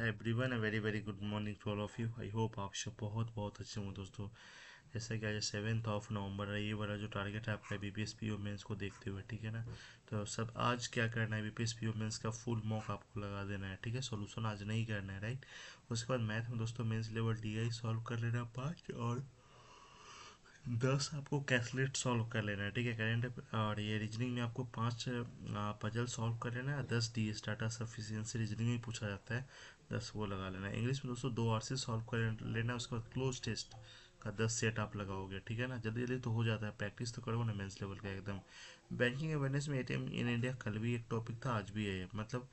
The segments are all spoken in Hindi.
every everyone very very good morning to all of you I hope आप सब बहुत बहुत अच्छे हों दोस्तों जैसा कि आज सेवन्थ ऑफ नवंबर है ये वाला जो टारगेट है आपका B P S P O mains को देखते हुए ठीक है ना तो सब आज क्या करना है B P S P O mains का फुल मॉक आपको लगा देना है ठीक है सोल्यूशन आज नहीं करना है राइट उसके बाद मैथ में दोस्तों mains level D I solve कर लेना पाँच और दस आपको कैलकुलेट सॉल्व कर लेना है ठीक है करेंट और ये रीजनिंग में आपको पांच पजल सॉल्व कर लेना है दस D S data sufficiency reasoning में पूछा जाता है दस वो लगा लेना है इंग्लिश में दोस्तों दो आर से सॉल्व कर लेना है उसके बाद क्लोज टेस्ट का दस सेट आप लगाओगे ठीक है ना जल्दी जल्दी तो हो जाता है प्रैक्टिस तो करो ना मेन्स लेवल का एकदम बैंकिंग अवेयरनेस में ए इन इंडिया कल भी एक टॉपिक था आज भी है मतलब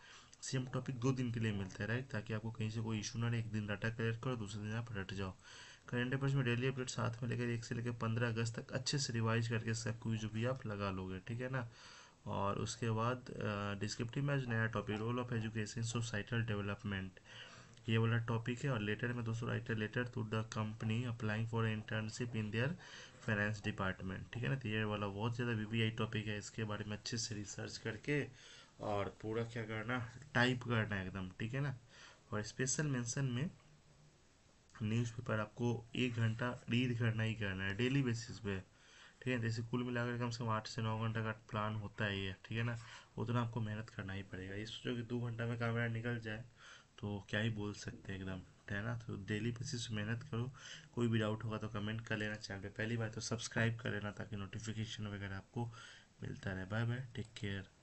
सेम टॉपिक दो दिन के लिए मिलता है राइट ताकि आपको कहीं से कोई इशू ना रहे एक दिन डाटा कलेक्ट करो दूसरे दिन आप रट जाओ करंट अफेयर्स में डेली अपडेट साथ में लेकर एक से लेकर पंद्रह अगस्त तक अच्छे से रिवाइज करके इसका क्विज भी आप लगा लोगे ठीक है ना और उसके बाद डिस्क्रिप्टिव में आज नया topic role of education societal development ये वाला टॉपिक है और लेटर में दोस्तों write a letter to the company applying for internship in their finance department ठीक है ना तो ये वाला बहुत ज़्यादा वी टॉपिक है इसके बारे में अच्छे से रिसर्च करके और पूरा क्या करना टाइप करना एकदम ठीक है ना और स्पेशल मेंशन में न्यूज़पेपर आपको एक घंटा रीड करना ही करना है डेली बेसिस पे ठीक है जैसे कुल मिलाकर कम से कम आठ से नौ घंटा का प्लान होता ही है ठीक है ना उतना आपको मेहनत करना ही पड़ेगा ये सोचो कि दो घंटा में कैमरा निकल जाए तो क्या ही बोल सकते हैं एकदम है ना तो डेली बेसिस मेहनत करो कोई भी डाउट होगा तो कमेंट कर लेना चैनल पे पहली बार तो सब्सक्राइब कर लेना ताकि नोटिफिकेशन वगैरह आपको मिलता रहे बाय बाय टेक केयर